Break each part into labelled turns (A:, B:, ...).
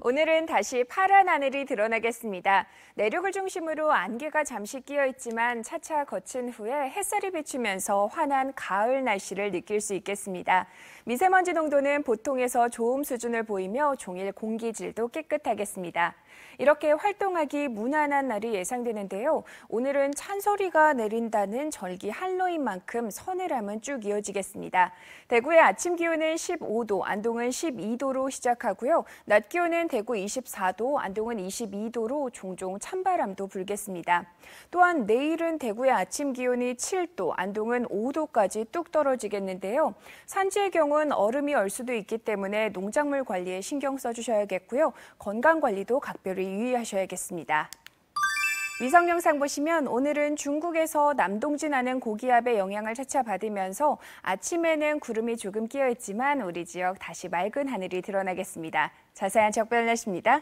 A: 오늘은 다시 파란 하늘이 드러나겠습니다. 내륙을 중심으로 안개가 잠시 끼어 있지만 차차 거친 후에 햇살이 비추면서 환한 가을 날씨를 느낄 수 있겠습니다. 미세먼지 농도는 보통에서 좋음 수준을 보이며 종일 공기 질도 깨끗하겠습니다. 이렇게 활동하기 무난한 날이 예상되는데요. 오늘은 찬소리가 내린다는 절기 할로윈 만큼 서늘함은 쭉 이어지겠습니다. 대구의 아침 기온은 15도, 안동은 12도로 시작하고요. 낮 기온은 대구 24도, 안동은 22도로 종종 찬바람도 불겠습니다. 또한 내일은 대구의 아침 기온이 7도, 안동은 5도까지 뚝 떨어지겠는데요. 산지의 경우는 얼음이 얼 수도 있기 때문에 농작물 관리에 신경 써주셔야겠고요. 건강 관리도 각별히 유의하셔야겠습니다. 위성 영상 보시면 오늘은 중국에서 남동진하는 고기압의 영향을 차차 받으면서 아침에는 구름이 조금 끼어 있지만 우리 지역 다시 맑은 하늘이 드러나겠습니다. 자세한 적별 날씨입니다.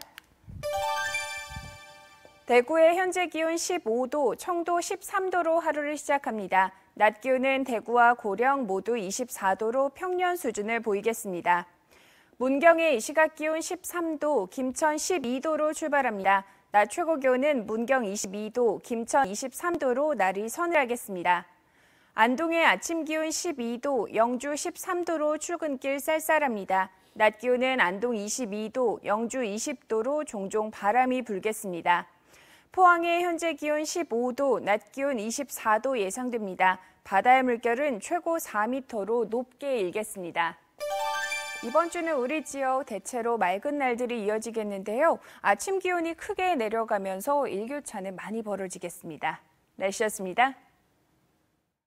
A: 대구의 현재 기온 15도, 청도 13도로 하루를 시작합니다. 낮 기온은 대구와 고령 모두 24도로 평년 수준을 보이겠습니다. 문경의 시각 기온 13도, 김천 12도로 출발합니다. 낮 최고 기온은 문경 22도, 김천 23도로 날이 서늘하겠습니다. 안동의 아침 기온 12도, 영주 13도로 출근길 쌀쌀합니다. 낮 기온은 안동 22도, 영주 20도로 종종 바람이 불겠습니다. 포항의 현재 기온 15도, 낮 기온 24도 예상됩니다. 바다의 물결은 최고 4m로 높게 일겠습니다. 이번 주는 우리 지역 대체로 맑은 날들이 이어지겠는데요. 아침 기온이 크게 내려가면서 일교차는 많이 벌어지겠습니다. 날씨였습니다.